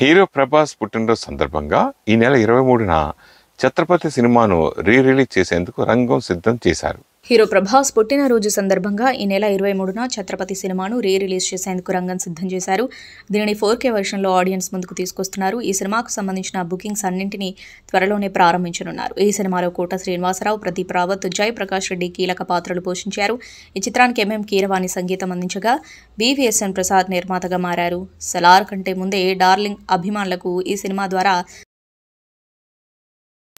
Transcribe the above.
hero Prabhas పుట్టినరోజు సందర్భంగా ఈ నెల ఇరవై మూడున ఛత్రపతి సినిమాను రీ రిలీజ్ చేసేందుకు రంగం సిద్ధం చేశారు హీరో ప్రభాస్ పుట్టినరోజు సందర్భంగా ఈ నెల ఇరవై మూడున ఛత్రపతి సినిమాను రీ రిలీజ్ చేసేందుకు రంగం సిద్ధం చేశారు దీనిని ఫోర్ కే వెర్షన్లో ఆడియన్స్ ముందుకు తీసుకొస్తున్నారు ఈ సినిమాకు సంబంధించిన బుకింగ్స్ అన్నింటినీ త్వరలోనే ప్రారంభించనున్నారు ఈ సినిమాలో కోట శ్రీనివాసరావు ప్రదీప్ రావత్ జయప్రకాష్ రెడ్డి కీలక పాత్రలు పోషించారు ఈ చిత్రానికి ఎంఎం కీరవాణి సంగీతం అందించగా బీవీఎస్ఎన్ ప్రసాద్ నిర్మాతగా మారారు సలార్ కంటే ముందే డార్లింగ్ అభిమానులకు ఈ సినిమా ద్వారా